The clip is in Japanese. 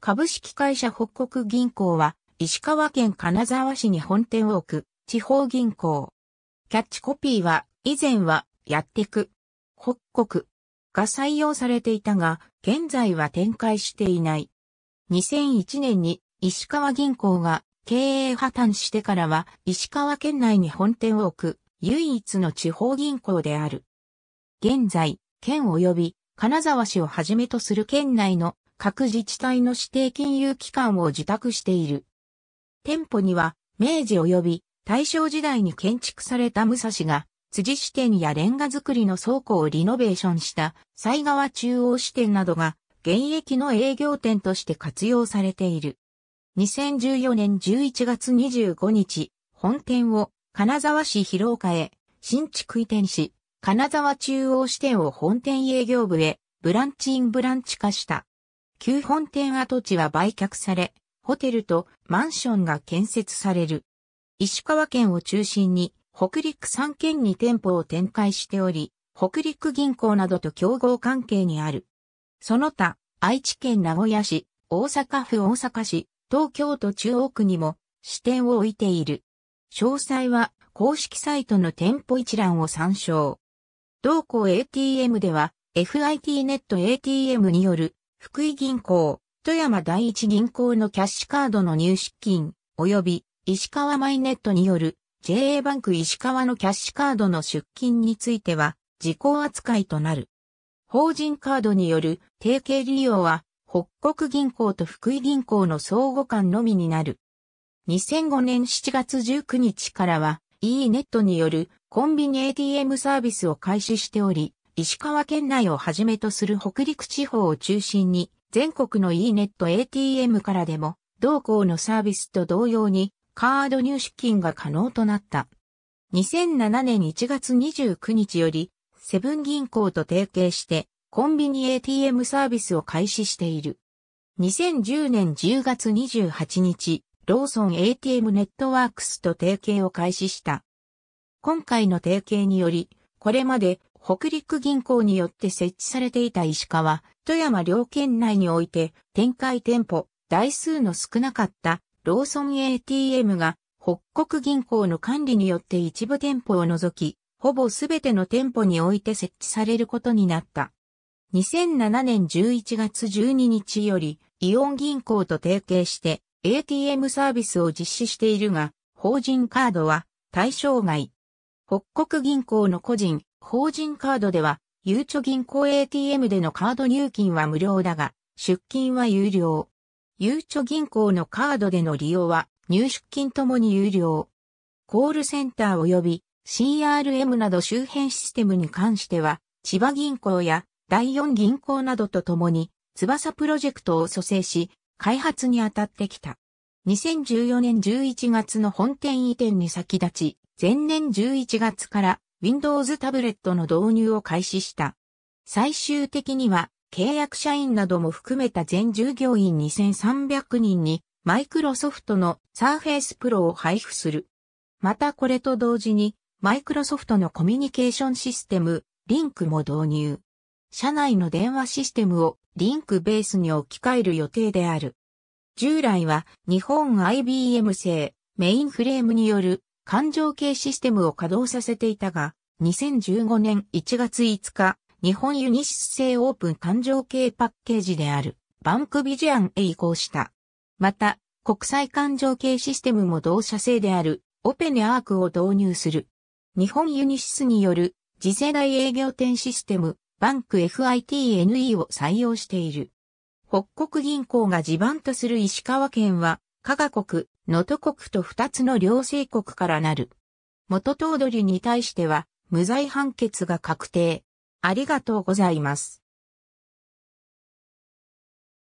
株式会社北国銀行は、石川県金沢市に本店を置く、地方銀行。キャッチコピーは、以前は、やってく。北国。が採用されていたが、現在は展開していない。2001年に、石川銀行が、経営破綻してからは、石川県内に本店を置く、唯一の地方銀行である。現在、県及び金沢市をはじめとする県内の各自治体の指定金融機関を受託している。店舗には、明治及び大正時代に建築された武蔵が、辻支店やレンガ作りの倉庫をリノベーションした西川中央支店などが現役の営業店として活用されている。2014年11月25日、本店を金沢市広岡へ新築移転し、金沢中央支店を本店営業部へブランチインブランチ化した。旧本店跡地は売却され、ホテルとマンションが建設される。石川県を中心に、北陸3県に店舗を展開しており、北陸銀行などと競合関係にある。その他、愛知県名古屋市、大阪府大阪市、東京都中央区にも支店を置いている。詳細は公式サイトの店舗一覧を参照。同校 ATM では FIT ネット ATM による福井銀行、富山第一銀行のキャッシュカードの入出金、及び石川マイネットによる JA バンク石川のキャッシュカードの出金については、自己扱いとなる。法人カードによる提携利用は、北国銀行と福井銀行の相互間のみになる。2005年7月19日からは、e ネットによるコンビニ ATM サービスを開始しており、石川県内をはじめとする北陸地方を中心に、全国の e ネット ATM からでも、同行のサービスと同様に、カード入出金が可能となった。2007年1月29日より、セブン銀行と提携して、コンビニ ATM サービスを開始している。2010年10月28日、ローソン ATM ネットワークスと提携を開始した。今回の提携により、これまで北陸銀行によって設置されていた石川、富山両県内において展開店舗、台数の少なかったローソン ATM が北国銀行の管理によって一部店舗を除き、ほぼすべての店舗において設置されることになった。2007年11月12日より、イオン銀行と提携して ATM サービスを実施しているが、法人カードは対象外。北国銀行の個人、法人カードでは、ゆうちょ銀行 ATM でのカード入金は無料だが、出金は有料。ゆうちょ銀行のカードでの利用は、入出金ともに有料。コールセンター及び CRM など周辺システムに関しては、千葉銀行や第四銀行などとともに、翼プロジェクトを蘇生し、開発に当たってきた。2014年11月の本店移転に先立ち、前年11月から Windows タブレットの導入を開始した。最終的には契約社員なども含めた全従業員2300人にマイクロソフトの Surface Pro を配布する。またこれと同時にマイクロソフトのコミュニケーションシステムリンクも導入。社内の電話システムをリンクベースに置き換える予定である。従来は日本 IBM 製メインフレームによる環状系システムを稼働させていたが、2015年1月5日、日本ユニシス製オープン環状系パッケージであるバンクビジアンへ移行した。また、国際環状系システムも同社製であるオペネアークを導入する。日本ユニシスによる次世代営業店システムバンク FITNE を採用している。北国銀行が地盤とする石川県は、加賀国、能登国と二つの両政国からなる。元頭取に対しては、無罪判決が確定。ありがとうございます。